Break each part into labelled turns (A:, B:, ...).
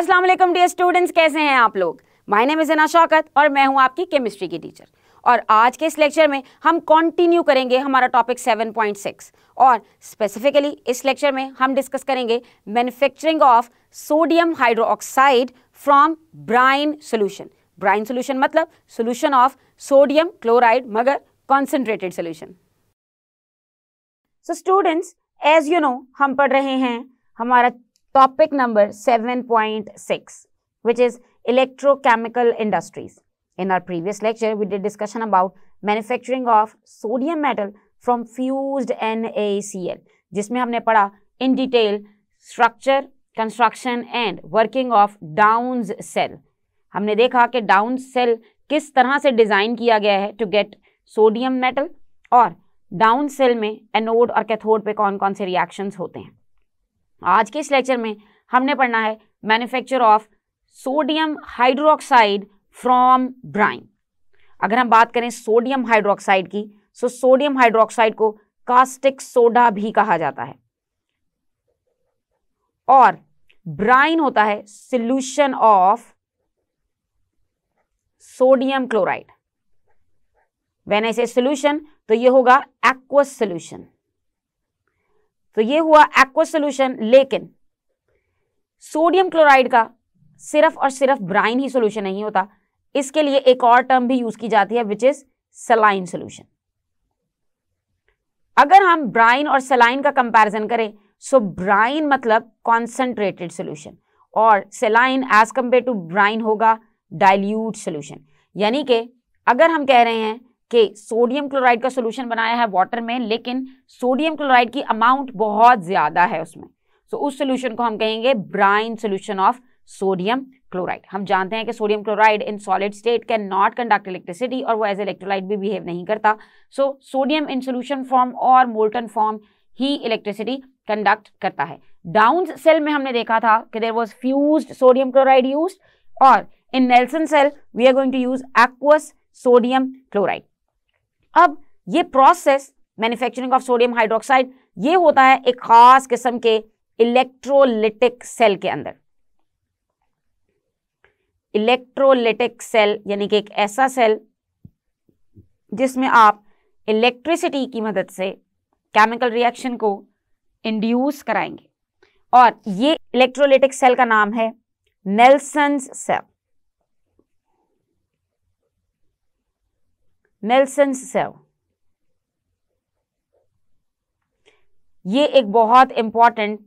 A: अस्सलाम वालेकुम dear students कैसे हैं आप लोग माय नेम इज़ अना शौकत और मैं हूं आपकी केमिस्ट्री की टीचर और आज के इस लेक्चर में हम कंटिन्यू करेंगे हमारा टॉपिक 7.6 और स्पेसिफिकली इस लेक्चर में हम डिस्कस करेंगे manufacturing of sodium hydroxide from brine solution brine solution मतलब सोल्यूशन ऑफ सोडियम क्लोराइड मगर concentrated solution so students as you know हम पढ़ रहे हैं हमारा topic number seven point six which is electrochemical industries in our previous lecture we discussion about manufacturing of sodium metal from fuse N A C L जिसमें हमने पढ़ा in detail structure construction and working of Downs cell हमने देखा कि down cell किस तरह से design किया गया है टू गेट सोडियम मेटल और डाउन सेल में एनोड और कैथोड पे कौन कौन से रिएक्शंस होते हैं आज के इस लेक्चर में हमने पढ़ना है manufacture of sodium hydroxide from brine अगर हम बात करें सोडियम हाइड्रोक्साइड की सो सोडियम हाइड्रोक्साइड को कास्टिक सोडा भी कहा जाता है और ब्राइन होता है solution of sodium chloride when ऐसे सोल्यूशन तो ये होगा एक्वस सोल्यूशन तो ये हुआ एक्वा सोल्यूशन लेकिन सोडियम क्लोराइड का सिर्फ और सिर्फ ब्राइन ही सोल्यूशन नहीं होता इसके लिए एक और टर्म भी यूज की जाती है विच इज सलाइन सोल्यूशन अगर हम ब्राइन और सलाइन का कंपैरिजन करें सो ब्राइन मतलब कॉन्सेंट्रेटेड सोल्यूशन और saline as compare to brine होगा डाइल्यूट सोल्यूशन यानी कि अगर हम कह रहे हैं कि सोडियम क्लोराइड का सोल्यूशन बनाया है वाटर में लेकिन सोडियम क्लोराइड की अमाउंट बहुत ज़्यादा है उसमें सो so, उस सोल्यूशन को हम कहेंगे brine solution of sodium chloride हम जानते हैं कि sodium chloride in solid state can not conduct electricity और वो एज इलेक्ट्रोलाइट भी बिहेव नहीं करता so sodium in solution form और मोल्टन फॉर्म ही इलेक्ट्रिसिटी कंडक्ट करता है डाउन सेल में हमने देखा था कि there was fuse sodium chloride use और in Nelson cell we are going to use aqueous sodium chloride अब ये process manufacturing of sodium hydroxide ये होता है एक खास किस्म के इलेक्ट्रोलिटिक सेल के अंदर इलेक्ट्रोलिटिक सेल यानी कि एक ऐसा सेल जिसमें आप इलेक्ट्रिसिटी की मदद से केमिकल रिएक्शन को इंड्यूस कराएंगे और ये इलेक्ट्रोलिटिक सेल का नाम है नेल्सन सेल नेल्सन्स सेव ये एक बहुत इंपॉर्टेंट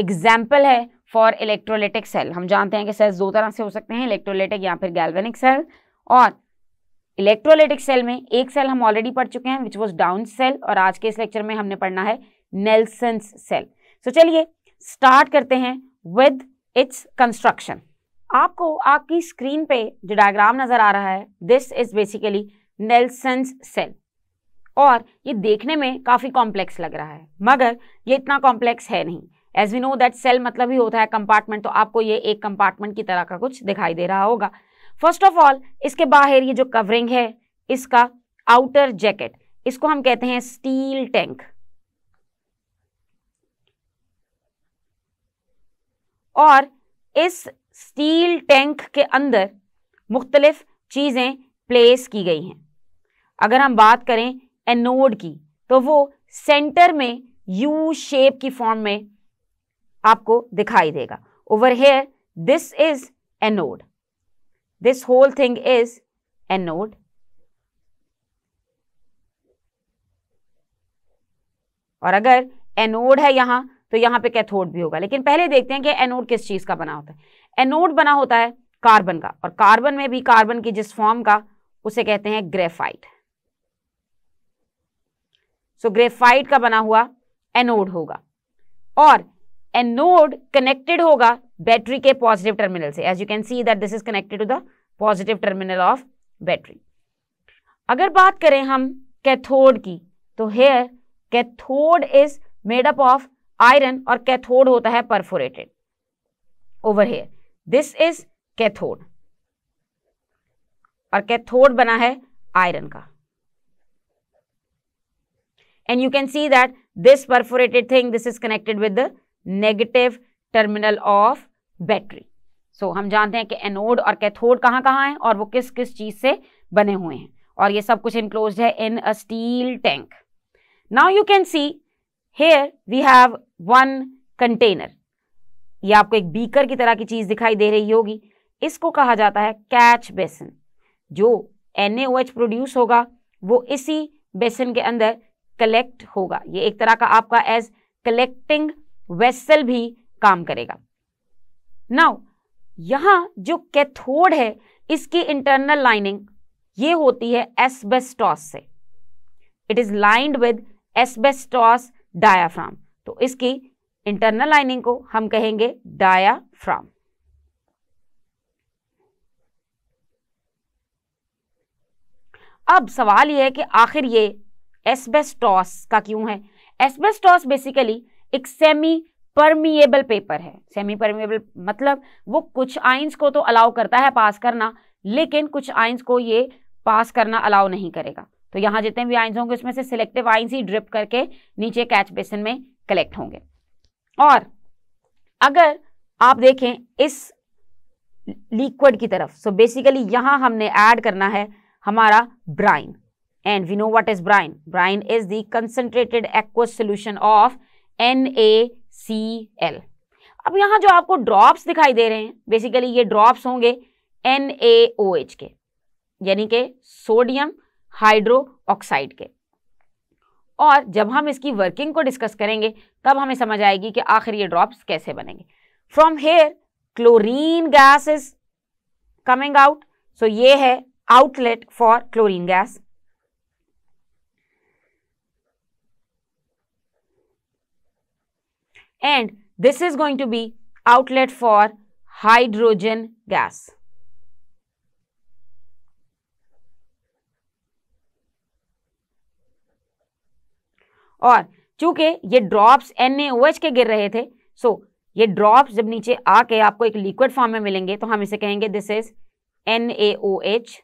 A: एग्जाम्पल है फॉर इलेक्ट्रोलिटिक सेल हम जानते हैं कि सेल्स दो तरह से हो सकते हैं इलेक्ट्रोलिटिक या फिर गैल्वेनिक सेल और इलेक्ट्रोलिटिक सेल में एक सेल हम ऑलरेडी पढ़ चुके हैं विच वॉज डाउन सेल और आज के इस लेक्चर में हमने पढ़ना है नेल्सन्स सेल सो चलिए स्टार्ट करते हैं विद इट्स कंस्ट्रक्शन आपको आपकी स्क्रीन पे जो डायग्राम नज़र आ रहा है this is basically Nelson's cell और ये देखने में काफ़ी कॉम्प्लेक्स लग रहा है मगर ये इतना कॉम्प्लेक्स है नहीं as we know that cell मतलब ही होता है कंपार्टमेंट तो आपको ये एक कंपार्टमेंट की तरह का कुछ दिखाई दे रहा होगा फर्स्ट ऑफ ऑल इसके बाहर ये जो कवरिंग है इसका आउटर जैकेट इसको हम कहते हैं स्टील टैंक और इस स्टील टैंक के अंदर मुख्तलिफ चीज़ें प्लेस की गई हैं अगर हम बात करें एनोड की तो वो सेंटर में यू शेप की फॉर्म में आपको दिखाई देगा over here this is anode this whole thing is anode और अगर एनोड है यहां तो यहां पे कैथोड भी होगा लेकिन पहले देखते हैं कि एनोड किस चीज़ का बना होता है एनोड बना होता है कार्बन का और कार्बन में भी कार्बन की जिस फॉर्म का उसे कहते हैं ग्रेफाइट सो ग्रेफाइट का बना हुआ एनोड होगा और एनोड कनेक्टेड होगा बैटरी के पॉजिटिव टर्मिनल से as you can see that this is connected to the positive terminal of battery अगर बात करें हम कैथोड की तो here cathode is made up of iron और कैथोड होता है perforated over here this is cathode और कैथोड बना है आयरन का and you can see that this perforated thing this is connected with the negative terminal of battery so हम जानते हैं कि एनोड और कैथोड कहाँ कहाँ हैं और वो किस किस चीज़ से बने हुए हैं और ये सब कुछ इनक्लोज है in a steel tank now you can see here we have one container ये आपको एक बीकर की तरह की चीज़ दिखाई दे रही होगी इसको कहा जाता है कैच बेसन जो एन प्रोड्यूस होगा वो इसी बेसन के अंदर कलेक्ट होगा ये एक तरह का आपका एज कलेक्टिंग वेसल भी काम करेगा नाउ यहां जो कैथोड है इसकी इंटरनल लाइनिंग ये होती है एसबेस्टॉस से it is lined with asbestos diaphragm तो इसकी इंटरनल लाइनिंग को हम कहेंगे डायाफ्राम अब सवाल यह है कि आखिर ये एस्बेस्टॉस का क्यों है एस्बेस्टॉस बेसिकली एक सेमी परमिएबल पेपर है सेमी परमिएबल मतलब वो कुछ आइंस को तो अलाउ करता है पास करना लेकिन कुछ आइंस को ये पास करना अलाउ नहीं करेगा तो यहाँ जितने भी आइंस होंगे उसमें से सिलेक्टिव आइंस ही ड्रिप करके नीचे कैच बेसिन में कलेक्ट होंगे और अगर आप देखें इस लिक्विड की तरफ सो बेसिकली यहाँ हमने ऐड करना है हमारा brine And we know what is brine. Brine is the concentrated aqueous solution of NaCl. अब yahan जो आपको ड्रॉप्स दिखाई दे रहे हैं बेसिकली ये drops होंगे NaOH के यानी ke सोडियम hydroxide ke के और जब हम इसकी वर्किंग को डिस्कस करेंगे तब हमें समझ आएगी कि आखिर ये ड्रॉप्स कैसे बनेंगे from here chlorine gas is coming out so ये है outlet for chlorine gas and this is going to be outlet for hydrogen gas. और चूंकि ये ड्रॉप्स NaOH के गिर रहे थे सो so, ये ड्रॉप्स जब नीचे आके आपको एक लिक्विड फॉर्म में मिलेंगे तो हम इसे कहेंगे दिस इज NaOH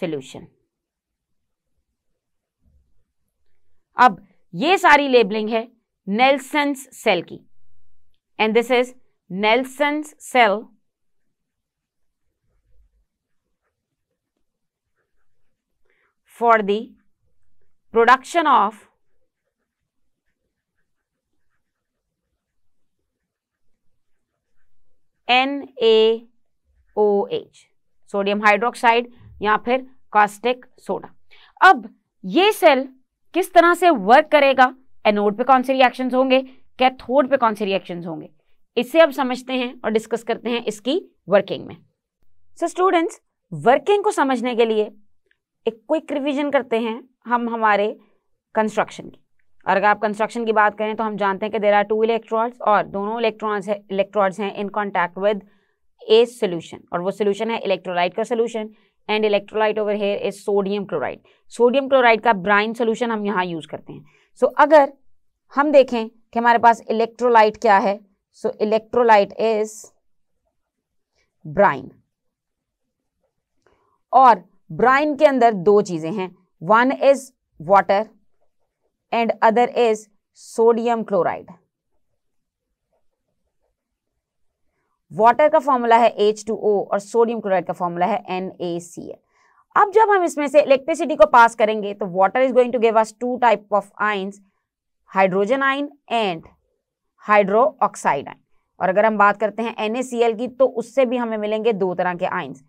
A: सॉल्यूशन अब ये सारी लेबलिंग है नेल्सन्स सेल की and this is Nelson's cell for the production of NaOH sodium hydroxide या फिर कास्टिक सोडा अब ये सेल किस तरह से वर्क करेगा एनोड पे कौन से रिएक्शंस होंगे कैथोड पे कौन से रिएक्शंस होंगे इससे अब समझते हैं और डिस्कस करते हैं इसकी वर्किंग में सो स्टूडेंट्स वर्किंग को समझने के लिए एक क्विक रिविजन करते हैं हम हमारे कंस्ट्रक्शन की और अगर आप कंस्ट्रक्शन की बात करें तो हम जानते हैं कि देर आर टू इलेक्ट्रॉड्स और दोनों इलेक्ट्रॉन्स है इलेक्ट्रॉड्स हैं in contact with a solution और वो सोल्यूशन है इलेक्ट्रोलाइट का solution and electrolyte over here is sodium chloride sodium chloride का ब्राइन सोल्यूशन हम यहाँ यूज़ करते हैं सो so, अगर हम देखें कि हमारे पास इलेक्ट्रोलाइट क्या है सो इलेक्ट्रोलाइट इज ब्राइन और ब्राइन के अंदर दो चीज़ें हैं one is water and other is sodium chloride water का फॉर्मूला है एच टू ओ और सोडियम क्लोराइड का फॉर्मूला है एन ए सी एल अब जब हम इसमें से इलेक्ट्रिसिटी को पास करेंगे तो water is going to give us two type of ions hydrogen ion and hydro oxide ion और अगर हम बात करते हैं एन की तो उससे भी हमें मिलेंगे दो तरह के आइंस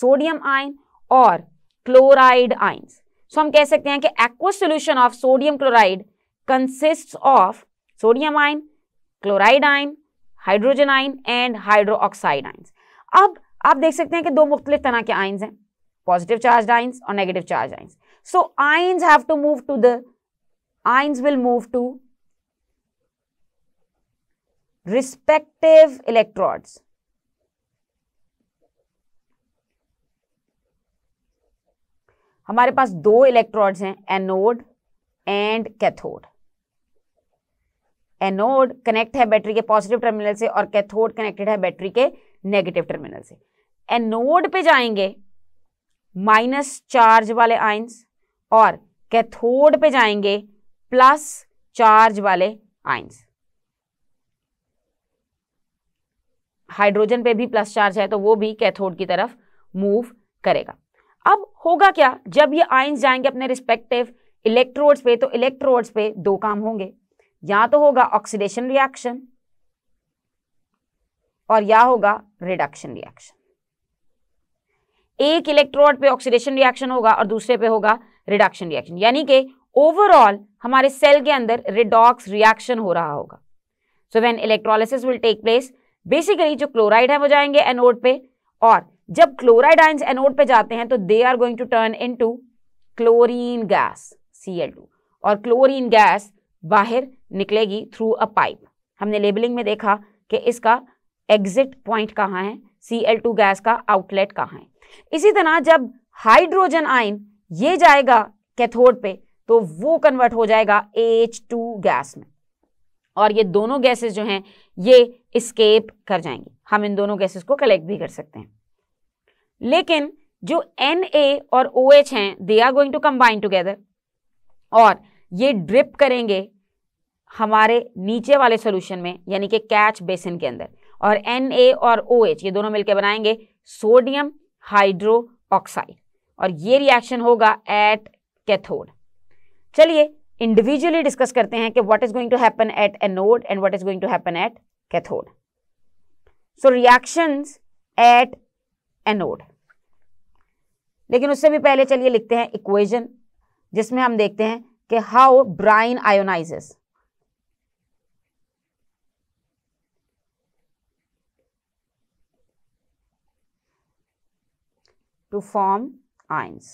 A: सोडियम आइन और क्लोराइड आइंस सो हम कह सकते हैं कि aqueous solution of sodium chloride consist of sodium ion chloride ion hydrogen ion and hydro oxide ions अब आप देख सकते हैं कि दो मुख्तलिफ तरह के आइंस हैं positive charged ions or negative charged ions. So ions have to move to the, ions will move to respective electrodes. हमारे पास दो इलेक्ट्रॉड्स हैं anode and cathode anode connect है बैटरी के पॉजिटिव टर्मिनल से और कैथोड कनेक्टेड है battery के negative terminal से एनोड पे जाएंगे माइनस चार्ज वाले आइंस और कैथोड पे जाएंगे प्लस चार्ज वाले आइंस हाइड्रोजन पे भी प्लस चार्ज है तो वो भी कैथोड की तरफ मूव करेगा अब होगा क्या जब ये आइंस जाएंगे अपने रिस्पेक्टिव इलेक्ट्रोड्स पे तो इलेक्ट्रोड्स पे दो काम होंगे या तो होगा ऑक्सीडेशन रिएक्शन और या होगा रिडक्शन रिएक्शन एक इलेक्ट्रोड पे ऑक्सीडेशन रिएक्शन होगा और दूसरे पे होगा रिडक्शन रिएक्शन यानी कि ओवरऑल हमारे सेल के अंदर रिडॉक्स रिएक्शन हो रहा होगा so when electrolysis will take place basically जो क्लोराइड है वो जाएंगे एनोड पे और जब क्लोराइड आइंस एनोड पे जाते हैं तो they are going to turn into chlorine gas see और क्लोरीन गैस बाहर निकलेगी थ्रू अ पाइप हमने लेबलिंग में देखा कि इसका एग्जिट पॉइंट कहाँ है सी गैस का आउटलेट कहाँ है इसी तरह जब हाइड्रोजन आयन ये जाएगा कैथोड पे तो वो कन्वर्ट हो जाएगा एच टू गैस में और ये दोनों गैसेस जो हैं ये स्केप कर जाएंगी हम इन दोनों गैसेस को कलेक्ट भी कर सकते हैं लेकिन जो एन ए और ओ एच हैं they are going to combine together और ये ड्रिप करेंगे हमारे नीचे वाले सोल्यूशन में यानी कि कैच बेसिन के अंदर और एन ए और ओ एच ये दोनों मिलकर बनाएंगे सोडियम हाइड्रो ऑक्साइड और ये रिएक्शन होगा एट कैथोड चलिए इंडिविजुअली डिस्कस करते हैं कि what is going to happen at anode and what is going to happen at cathode so reactions at anode लेकिन उससे भी पहले चलिए लिखते हैं इक्वेशन जिसमें हम देखते हैं कि how brine ionizes to form ions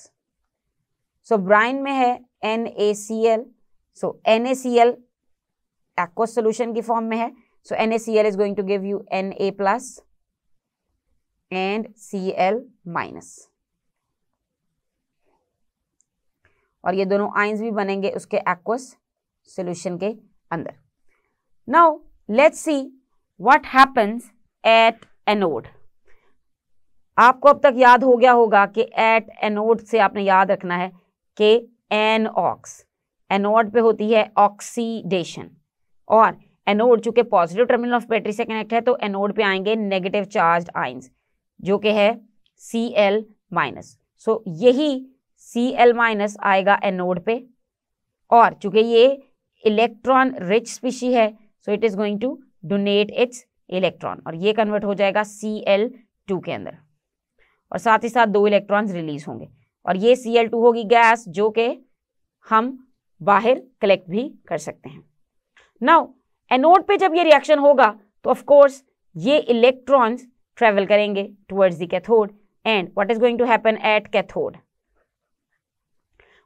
A: so brine में है N A C L so N A C L aqueous solution की फॉर्म में है so N A C L is going to give you N A plus and C L minus और ये दोनों ions भी बनेंगे उसके एक्वस सोल्यूशन के अंदर now let's see what happens at anode आपको अब तक याद हो गया होगा कि एट एनोड से आपने याद रखना है कि एन ऑक्स एनोड पे होती है ऑक्सीडेशन और एनोड चूंकि पॉजिटिव टर्मिनल ऑफ बैटरी से कनेक्ट है तो एनोड पे आएंगे नेगेटिव चार्ज आइंस जो कि है सी एल माइनस सो यही सी एल माइनस आएगा एनोड पे और चूंकि ये इलेक्ट्रॉन रिच स्पीशी है so it is going to donate its electron और ये कन्वर्ट हो जाएगा सी एल टू के अंदर और साथ ही साथ दो इलेक्ट्रॉन्स रिलीज होंगे और ये सी एल टू होगी गैस जो कि हम बाहर कलेक्ट भी कर सकते हैं नाउ एनोड पे जब ये रिएक्शन होगा तो ऑफ कोर्स ये इलेक्ट्रॉन्स ट्रेवल करेंगे towards the cathode and what is going to happen at cathode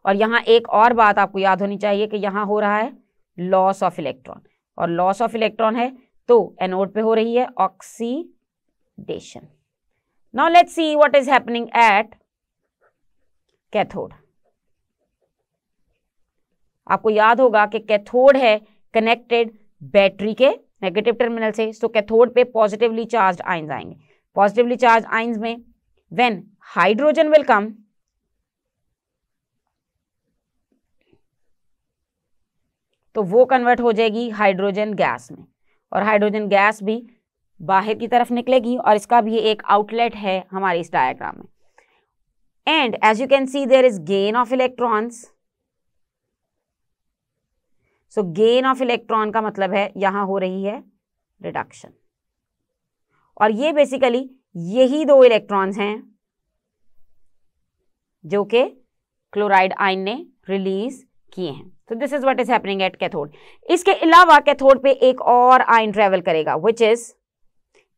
A: और यहाँ एक और बात आपको याद होनी चाहिए कि यहां हो रहा है लॉस ऑफ इलेक्ट्रॉन और लॉस ऑफ इलेक्ट्रॉन है तो एनोड पे हो रही है oxidation Now let's see what is happening at cathode आपको याद होगा कि कैथोड है कनेक्टेड बैटरी के नेगेटिव टर्मिनल से सो कैथोड पे पॉजिटिवली चार्ज आइंस आएंगे पॉजिटिवली चार्ज आइंस में व्हेन हाइड्रोजन विल कम तो वो कन्वर्ट हो जाएगी हाइड्रोजन गैस में और हाइड्रोजन गैस भी बाहर की तरफ निकलेगी और इसका भी एक आउटलेट है हमारे इस डायग्राम में and as you can see there is gain of electrons so gain of electron का मतलब है यहां हो रही है रिडक्शन और ये बेसिकली यही दो इलेक्ट्रॉन्स हैं जो कि क्लोराइड आयन ने रिलीज किए हैं तो this is what is happening at cathode इसके अलावा कैथोड पे एक और आयन ट्रेवल करेगा which is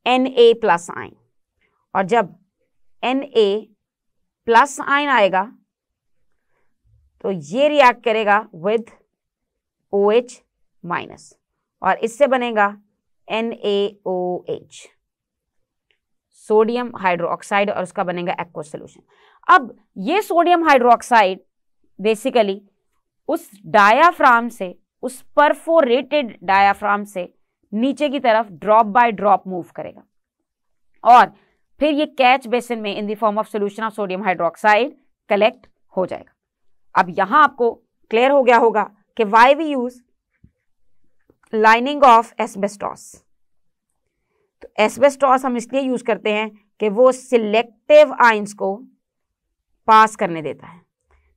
A: N A plus ion और जब एन ए प्लस आइन आएगा तो ये रिएक्ट करेगा विद ओ एच माइनस और इससे बनेगा N A O H sodium hydroxide और उसका बनेगा एक्व सोल्यूशन अब ये सोडियम हाइड्रोक्साइड बेसिकली उस डायाफ्राम से उस परफोरेटेड डायाफ्राम से नीचे की तरफ ड्रॉप बाय ड्रॉप मूव करेगा और फिर ये कैच बेसिन में in the form of solution of sodium hydroxide collect हो जाएगा अब यहां आपको क्लियर हो गया होगा कि why we use lining of asbestos तो एसबेस्टॉस हम इसलिए यूज करते हैं कि वो सिलेक्टिव आइंस को पास करने देता है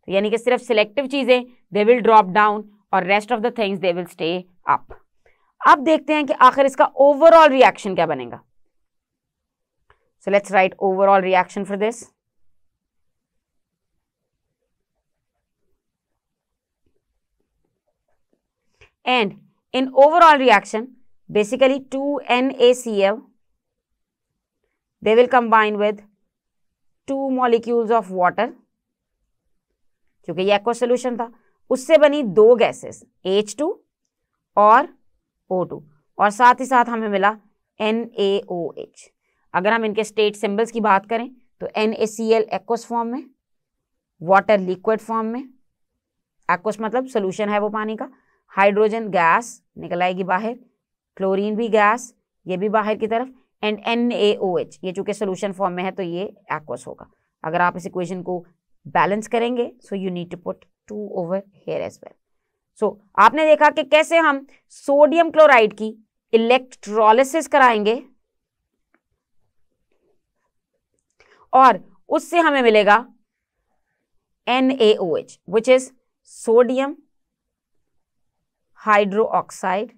A: तो यानी कि सिर्फ सिलेक्टिव चीज़ें दे विल ड्रॉप डाउन और rest of the things they will stay up अब देखते हैं कि आखिर इसका ओवरऑल रिएक्शन क्या बनेगा so let's write overall reaction for this and in reaction basically two N A C L they will combine with two molecules of water क्योंकि ये एक्वा सोल्यूशन था उससे बनी दो गैसेस H2 और ओ टू और साथ ही साथ हमें मिला एन ए ओ एच अगर हम इनके स्टेट सिंबल्स की बात करें तो N A C L aqueous form में वाटर लिक्विड फॉर्म में एक्वस मतलब सोल्यूशन है वो पानी का हाइड्रोजन गैस निकल आएगी बाहर क्लोरीन भी गैस ये भी बाहर की तरफ and N A O H ये चूंकि सोल्यूशन फॉर्म में है तो ये एक्वस होगा अगर आप इस इक्वेशन को बैलेंस करेंगे so you need to put two over here as well so so, आपने देखा कि कैसे हम सोडियम क्लोराइड की इलेक्ट्रोलिसिस कराएंगे और उससे हमें मिलेगा NaOH which is sodium hydroxide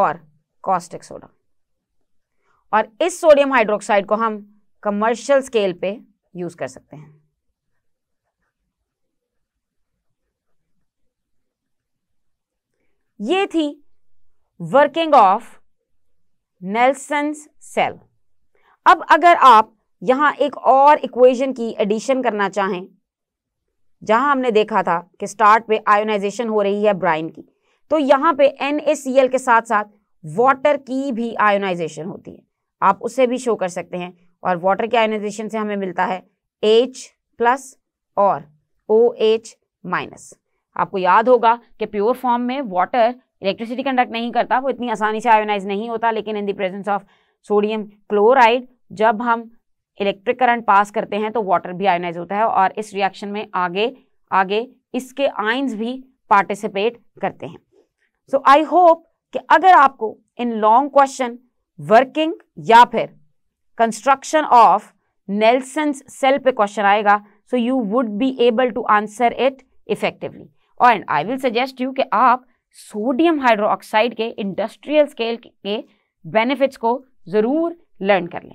A: और कॉस्टिक सोडा और इस सोडियम हाइड्रोक्साइड को हम कमर्शियल स्केल पे यूज कर सकते हैं ये थी वर्किंग ऑफ नेल्सन सेल अब अगर आप यहां एक और इक्वेशन की एडिशन करना चाहें जहां हमने देखा था कि स्टार्ट पे आयोनाइजेशन हो रही है ब्राइन की तो यहां पे एन के साथ साथ वाटर की भी आयोनाइजेशन होती है आप उसे भी शो कर सकते हैं और वाटर के आयोनाइजेशन से हमें मिलता है एच प्लस और ओ एच माइनस आपको याद होगा कि प्योर फॉर्म में वाटर इलेक्ट्रिसिटी कंडक्ट नहीं करता वो इतनी आसानी से आयोनाइज नहीं होता लेकिन in the presence of sodium chloride जब हम इलेक्ट्रिक करंट पास करते हैं तो वाटर भी आयोनाइज होता है और इस रिएक्शन में आगे आगे इसके आइंस भी पार्टिसिपेट करते हैं सो आई होप कि अगर आपको इन लॉन्ग क्वेश्चन वर्किंग या फिर कंस्ट्रक्शन ऑफ नेल्सन सेल पे क्वेश्चन आएगा so you would be able to answer it effectively और and I will suggest you कि आप सोडियम हाइड्रोक्साइड के इंडस्ट्रियल स्केल के बेनिफिट्स को ज़रूर लर्न कर लें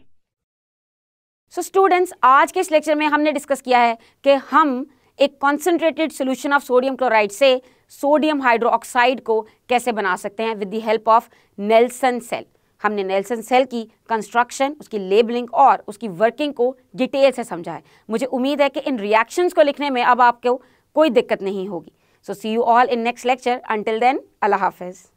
A: सो so स्टूडेंट्स आज के इस लेक्चर में हमने डिस्कस किया है कि हम एक concentrated solution of sodium chloride से सोडियम हाइड्रोक्साइड को कैसे बना सकते हैं with the help of Nelson cell हमने नेल्सन सेल की कंस्ट्रक्शन उसकी लेबलिंग और उसकी वर्किंग को डिटेल से समझा है मुझे उम्मीद है कि इन रिएक्शंस को लिखने में अब आपको कोई दिक्कत नहीं होगी So see you all in next lecture. Until then, Allah Hafiz.